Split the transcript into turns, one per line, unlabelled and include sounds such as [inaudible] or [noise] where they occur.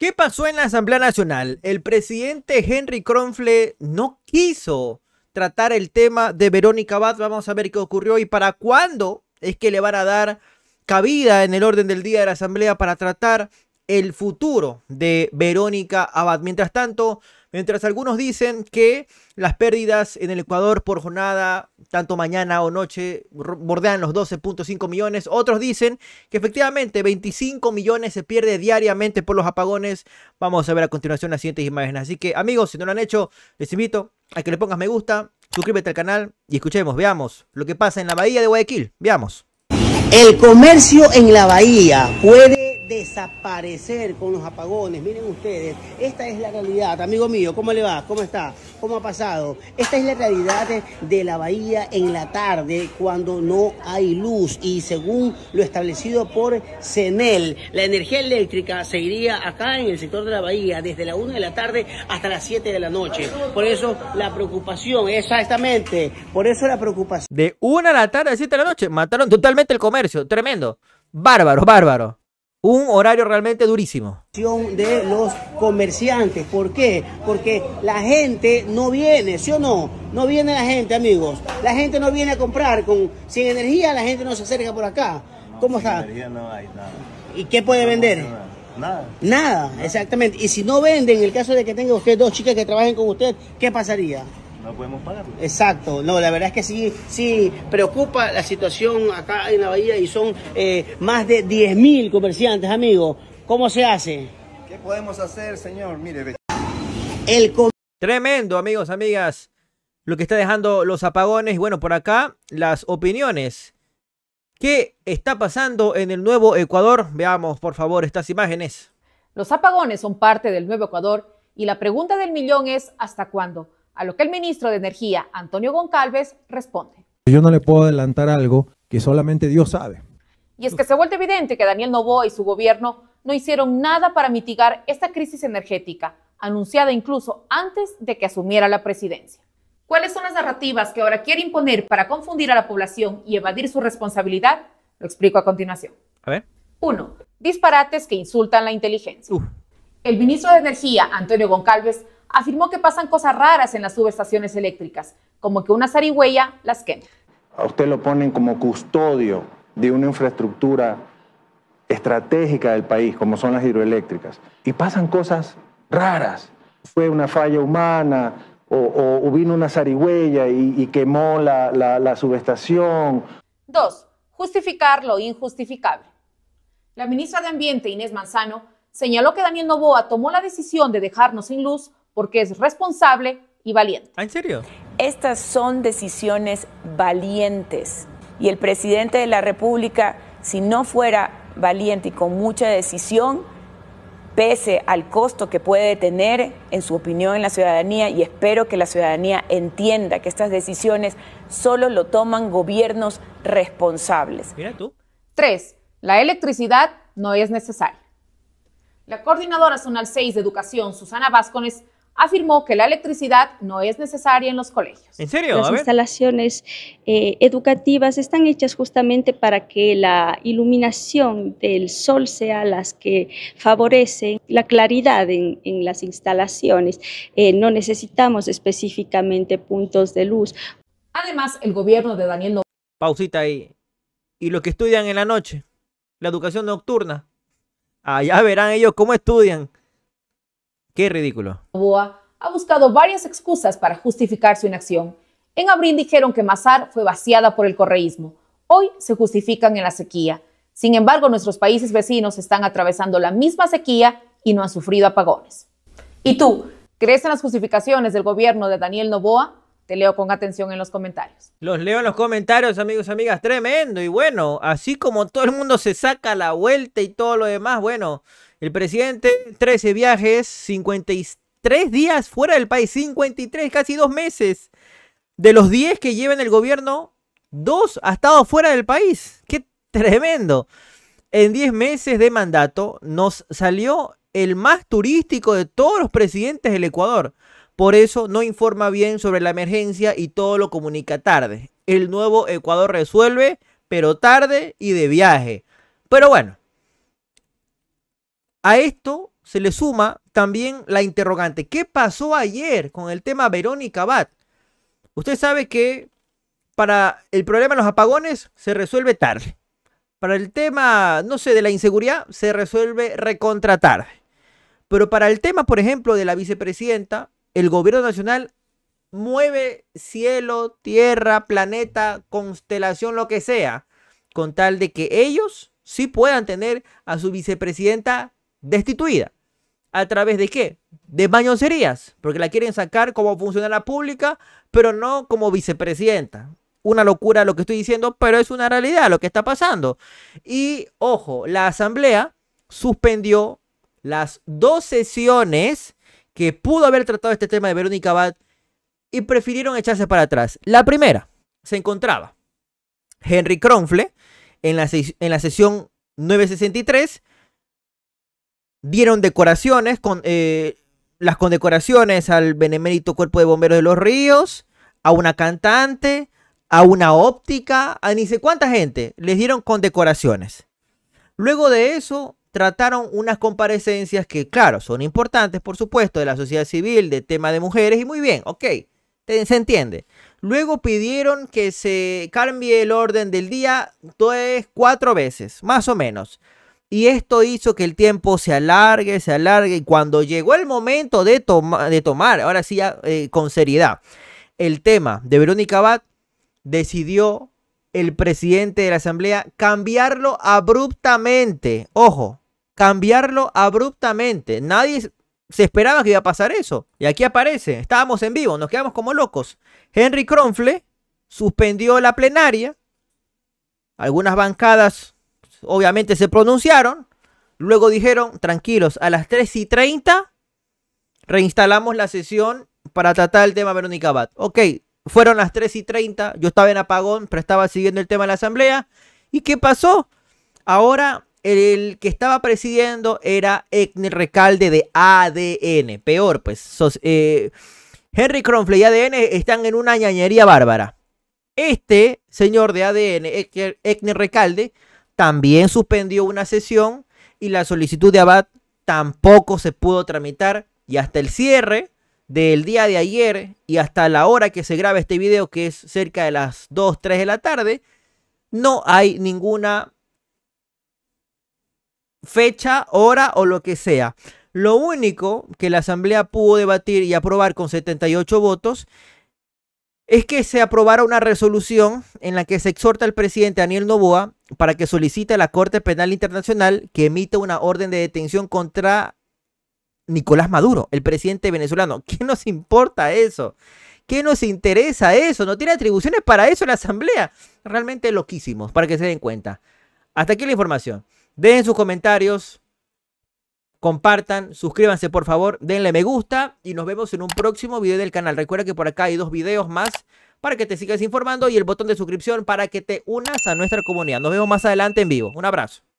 ¿Qué pasó en la Asamblea Nacional? El presidente Henry cronfle no quiso tratar el tema de Verónica Bad. Vamos a ver qué ocurrió y para cuándo es que le van a dar cabida en el orden del día de la Asamblea para tratar el futuro de Verónica Abad. Mientras tanto, mientras algunos dicen que las pérdidas en el Ecuador por jornada, tanto mañana o noche, bordean los 12.5 millones, otros dicen que efectivamente 25 millones se pierde diariamente por los apagones. Vamos a ver a continuación las siguientes imágenes. Así que amigos, si no lo han hecho, les invito a que le pongas me gusta, suscríbete al canal y escuchemos, veamos lo que pasa en la bahía de Guayaquil. Veamos.
El comercio en la bahía puede desaparecer con los apagones. Miren ustedes, esta es la realidad. Amigo mío, ¿cómo le va? ¿Cómo está? ¿Cómo ha pasado? Esta es la realidad de la bahía en la tarde cuando no hay luz y según lo establecido por CENEL, la energía eléctrica seguiría acá en el sector de la bahía desde la 1 de la tarde hasta las 7 de la noche. Por eso la preocupación, exactamente,
por eso la preocupación. De 1 a la tarde a 7 de la noche, mataron totalmente el comercio, tremendo. Bárbaro, bárbaro un horario realmente durísimo.
De los comerciantes, ¿por qué? Porque la gente no viene, ¿sí o no? No viene la gente, amigos. La gente no viene a comprar, con sin energía la gente no se acerca por acá. ¿Cómo está? Energía no hay nada. ¿Y qué puede vender? Nada. nada. exactamente. Y si no venden, en el caso de que tenga usted dos chicas que trabajen con usted, ¿qué pasaría? no podemos pagarlo. Exacto, no, la verdad es que sí, sí preocupa la situación acá en la bahía y son eh, más de 10.000 comerciantes, amigos. ¿Cómo se hace? ¿Qué
podemos hacer, señor? Mire,
El Tremendo, amigos, amigas,
lo que está dejando los apagones. Bueno, por acá las opiniones. ¿Qué está pasando en el nuevo Ecuador? Veamos, por favor, estas imágenes.
Los apagones son parte del nuevo Ecuador y la pregunta del millón es ¿hasta cuándo? a lo que el ministro de Energía, Antonio Goncalves, responde.
Yo no le puedo adelantar algo que solamente Dios sabe.
Y es que se vuelve evidente que Daniel Novoa y su gobierno no hicieron nada para mitigar esta crisis energética, anunciada incluso antes de que asumiera la presidencia. ¿Cuáles son las narrativas que ahora quiere imponer para confundir a la población y evadir su responsabilidad? Lo explico a continuación. A ver. Uno, Disparates que insultan la inteligencia. El ministro de Energía, Antonio Goncalves, afirmó que pasan cosas raras en las subestaciones eléctricas, como que una zarigüeya las quema.
A usted lo ponen como custodio de una infraestructura estratégica del país, como son las hidroeléctricas, y pasan cosas raras. Fue una falla humana, o, vino una zarigüeya y, quemó la, la subestación.
Dos, justificar lo injustificable. La ministra de Ambiente, Inés Manzano, señaló que Daniel Novoa tomó la decisión de dejarnos sin luz porque es responsable y valiente. Ah, ¿En serio? Estas son decisiones valientes y el presidente de la República, si no fuera valiente y con mucha decisión, pese al costo que puede tener, en su opinión, en la ciudadanía, y espero que la ciudadanía entienda que estas decisiones solo lo toman gobiernos responsables. Mira tú. Tres, La electricidad no es necesaria. La coordinadora zonal 6 de educación, Susana Vázquez, afirmó que la electricidad no es necesaria en los colegios.
¿En serio? Las
instalaciones eh, educativas están hechas justamente para que la iluminación del sol sea las que favorece la claridad en, las instalaciones. Eh, no necesitamos específicamente
puntos de luz. Además, el gobierno de Daniel no...
Pausita ahí. ¿Y los que estudian en la noche? La educación nocturna. Allá verán ellos cómo estudian.
Qué ridículo. Boa ha buscado varias excusas para justificar su inacción. En abril dijeron que Mazar fue vaciada por el correísmo. Hoy se justifican en la sequía. Sin embargo, nuestros países vecinos están atravesando la misma sequía y no han sufrido apagones. ¿Y tú? ¿Crees en las justificaciones del gobierno de Daniel Novoa? Te leo con atención en los comentarios.
Los leo en los comentarios, amigos, amigas. Tremendo. Y bueno, así como todo el mundo se saca la vuelta y todo lo demás, bueno, el presidente, 13 viajes, 53 días fuera del país, 53, casi dos meses. De los 10 que lleva en el gobierno, dos ha estado fuera del país. ¡Qué tremendo! En 10 meses de mandato nos salió el más turístico de todos los presidentes del Ecuador. Por eso no informa bien sobre la emergencia y todo lo comunica tarde. El nuevo Ecuador resuelve, pero tarde y de viaje. Pero bueno, a esto se le suma también la interrogante. ¿Qué pasó ayer con el tema Verónica Bat? Usted sabe que para el problema de los apagones se resuelve tarde. Para el tema, no sé, de la inseguridad se resuelve recontratar. Pero para el tema, por ejemplo, de la vicepresidenta, el gobierno nacional mueve cielo, tierra, planeta, constelación, lo que sea, con tal de que ellos sí puedan tener a su vicepresidenta destituida. ¿A través de qué? De mañoncerías, porque la quieren sacar como funcionaria pública, pero no como vicepresidenta. Una locura lo que estoy diciendo, pero es una realidad lo que está pasando. Y ojo, la asamblea suspendió las dos sesiones que pudo haber tratado este tema de Verónica Abad y prefirieron echarse para atrás. La primera se encontraba Henry Cronfle en la, en la sesión 963 dieron decoraciones, con, eh, las condecoraciones al benemérito cuerpo de bomberos de los ríos, a una cantante, a una óptica, a ni sé cuánta gente les dieron condecoraciones. Luego de eso, trataron unas comparecencias que, claro, son importantes, por supuesto, de la sociedad civil, de tema de mujeres, y muy bien, ok, se entiende. Luego pidieron que se cambie el orden del día tres, cuatro veces, más o menos. Y esto hizo que el tiempo se alargue, se alargue. Y cuando llegó el momento de, tomar, ahora sí, eh, con seriedad, el tema de Verónica Abad, decidió el presidente de la Asamblea cambiarlo abruptamente. Ojo, cambiarlo abruptamente. Nadie se esperaba que iba a pasar eso. Y aquí aparece. Estábamos en vivo, nos quedamos como locos. Henry Cronfle suspendió la plenaria. Algunas bancadas obviamente se pronunciaron. Luego dijeron, tranquilos, a las 3 y 30 reinstalamos la sesión para tratar el tema Verónica Bat. Ok, fueron las 3 y 30, yo estaba en apagón, pero estaba siguiendo el tema de la asamblea. ¿Y qué pasó? Ahora el que estaba presidiendo era Ekner Recalde de ADN. Peor, pues. Eh, Henry Cronfle y ADN están en una ñañería bárbara. Este señor de ADN, Ekner Recalde, también suspendió una sesión y la solicitud de Abad tampoco se pudo tramitar y hasta el cierre del día de ayer y hasta la hora que se graba este video, que es cerca de las 2, 3 de la tarde, no hay ninguna fecha, hora o lo que sea. Lo único que la Asamblea pudo debatir y aprobar con 78 votos es que se aprobara una resolución en la que se exhorta al presidente Daniel Novoa para que solicite a la Corte Penal Internacional que emita una orden de detención contra Nicolás Maduro, el presidente venezolano. [laughs] ¿Qué nos importa eso? ¿Qué nos interesa eso? No tiene atribuciones para eso la Asamblea. Realmente loquísimos, para que se den cuenta. Hasta aquí la información. Dejen sus comentarios, compartan, suscríbanse por favor, denle me gusta y nos vemos en un próximo video del canal. Recuerda que por acá hay dos videos más para que te sigas informando y el botón de suscripción para que te unas a nuestra comunidad. Nos vemos más adelante en vivo. Un abrazo.